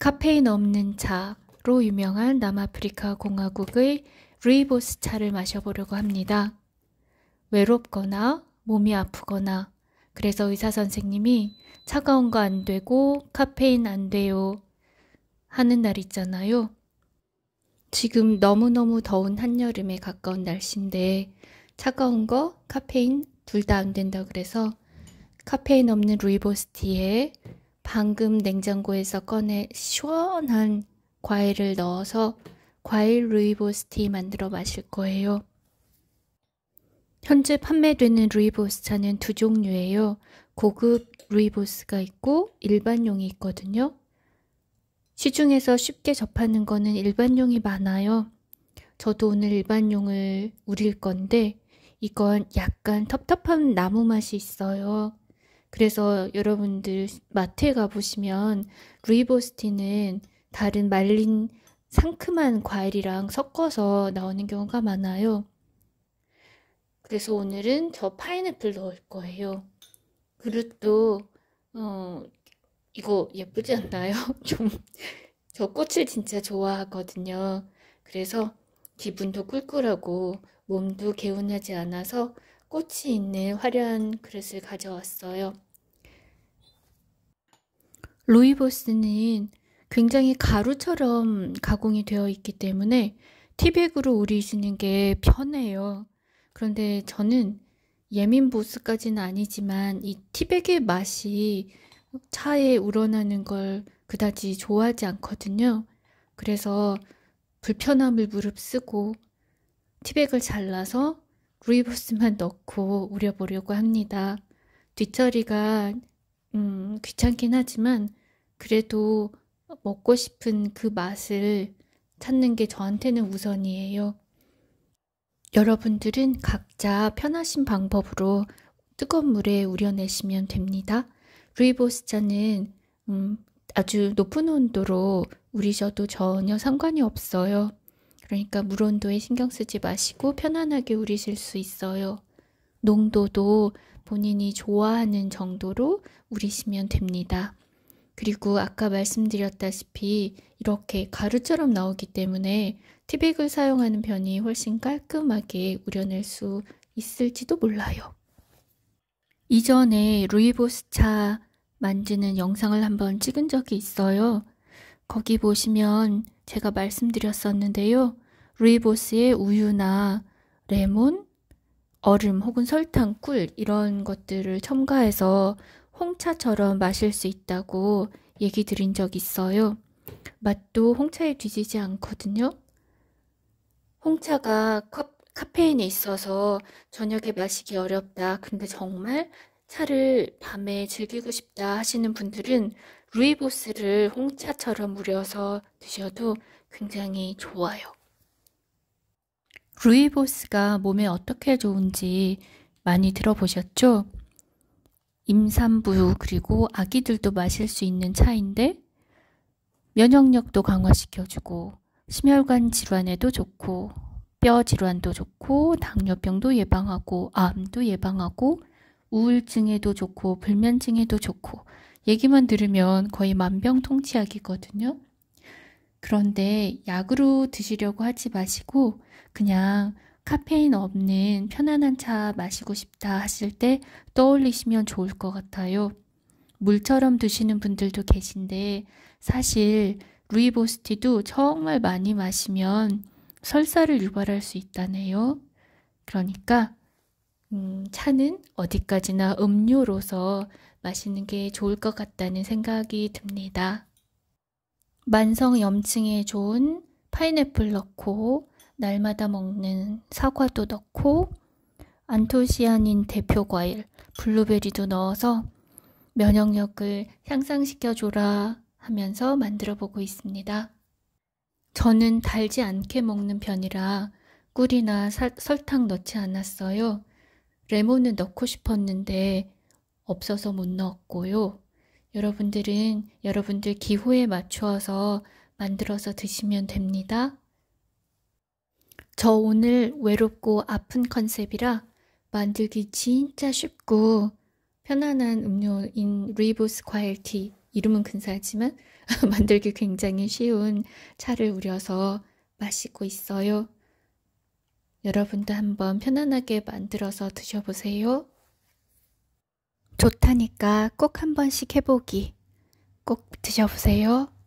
카페인 없는 차로 유명한 남아프리카 공화국의 루이보스 차를 마셔보려고 합니다. 외롭거나 몸이 아프거나 그래서 의사 선생님이 차가운 거 안 되고 카페인 안 돼요 하는 날 있잖아요. 지금 너무너무 더운 한여름에 가까운 날씨인데 차가운 거, 카페인 둘 다 안 된다 그래서 카페인 없는 루이보스티에 방금 냉장고에서 꺼내 시원한 과일을 넣어서 과일 루이보스티 만들어 마실 거예요. 현재 판매되는 루이보스 차는 두 종류예요. 고급 루이보스가 있고 일반용이 있거든요. 시중에서 쉽게 접하는 거는 일반용이 많아요. 저도 오늘 일반용을 우릴 건데 이건 약간 텁텁한 나무 맛이 있어요. 그래서 여러분들 마트에 가보시면 루이보스틴은 다른 말린 상큼한 과일이랑 섞어서 나오는 경우가 많아요. 그래서 오늘은 저 파인애플 넣을 거예요. 그릇도 어 이거 예쁘지 않나요? 좀 저 꽃을 진짜 좋아하거든요. 그래서 기분도 꿀꿀하고 몸도 개운하지 않아서 꽃이 있는 화려한 그릇을 가져왔어요. 로이보스는 굉장히 가루처럼 가공이 되어 있기 때문에 티백으로 우리시는 게 편해요. 그런데 저는 예민 보스까지는 아니지만 이 티백의 맛이 차에 우러나는 걸 그다지 좋아하지 않거든요. 그래서 불편함을 무릅쓰고 티백을 잘라서 루이보스만 넣고 우려보려고 합니다. 뒤처리가 음, 귀찮긴 하지만 그래도 먹고 싶은 그 맛을 찾는 게 저한테는 우선이에요. 여러분들은 각자 편하신 방법으로 뜨거운 물에 우려내시면 됩니다. 루이보스자는 음, 아주 높은 온도로 우리셔도 전혀 상관이 없어요. 그러니까 물 온도에 신경 쓰지 마시고 편안하게 우리실 수 있어요. 농도도 본인이 좋아하는 정도로 우리시면 됩니다. 그리고 아까 말씀드렸다시피 이렇게 가루처럼 나오기 때문에 티백을 사용하는 편이 훨씬 깔끔하게 우려낼 수 있을지도 몰라요. 이전에 루이보스차 만드는 영상을 한번 찍은 적이 있어요. 거기 보시면 제가 말씀드렸었는데요. 루이보스의 우유나 레몬, 얼음 혹은 설탕, 꿀 이런 것들을 첨가해서 홍차처럼 마실 수 있다고 얘기 드린 적 있어요. 맛도 홍차에 뒤지지 않거든요. 홍차가 컵, 카페인에 있어서 저녁에 마시기 어렵다. 근데 정말 차를 밤에 즐기고 싶다 하시는 분들은 루이보스를 홍차처럼 우려서 드셔도 굉장히 좋아요. 루이보스가 몸에 어떻게 좋은지 많이 들어보셨죠? 임산부 그리고 아기들도 마실 수 있는 차인데 면역력도 강화시켜주고 심혈관 질환에도 좋고 뼈 질환도 좋고 당뇨병도 예방하고 암도 예방하고 우울증에도 좋고 불면증에도 좋고 얘기만 들으면 거의 만병통치약이거든요. 그런데 약으로 드시려고 하지 마시고 그냥 카페인 없는 편안한 차 마시고 싶다 하실 때 떠올리시면 좋을 것 같아요. 물처럼 드시는 분들도 계신데 사실 루이보스티도 정말 많이 마시면 설사를 유발할 수 있다네요. 그러니까 음, 차는 어디까지나 음료로서 마시는 게 좋을 것 같다는 생각이 듭니다. 만성 염증에 좋은 파인애플 넣고 날마다 먹는 사과도 넣고 안토시아닌 대표 과일 블루베리도 넣어서 면역력을 향상시켜줘라 하면서 만들어 보고 있습니다. 저는 달지 않게 먹는 편이라 꿀이나 사, 설탕 넣지 않았어요. 레몬을 넣고 싶었는데 없어서 못 넣었고요. 여러분들은 여러분들 기호에 맞추어서 만들어서 드시면 됩니다. 저 오늘 외롭고 아픈 컨셉이라 만들기 진짜 쉽고 편안한 음료인 리보스 과일티 이름은 근사하지만 만들기 굉장히 쉬운 차를 우려서 마시고 있어요. 여러분도 한번 편안하게 만들어서 드셔보세요. 좋다니까 꼭 한번씩 해보기. 꼭 드셔보세요.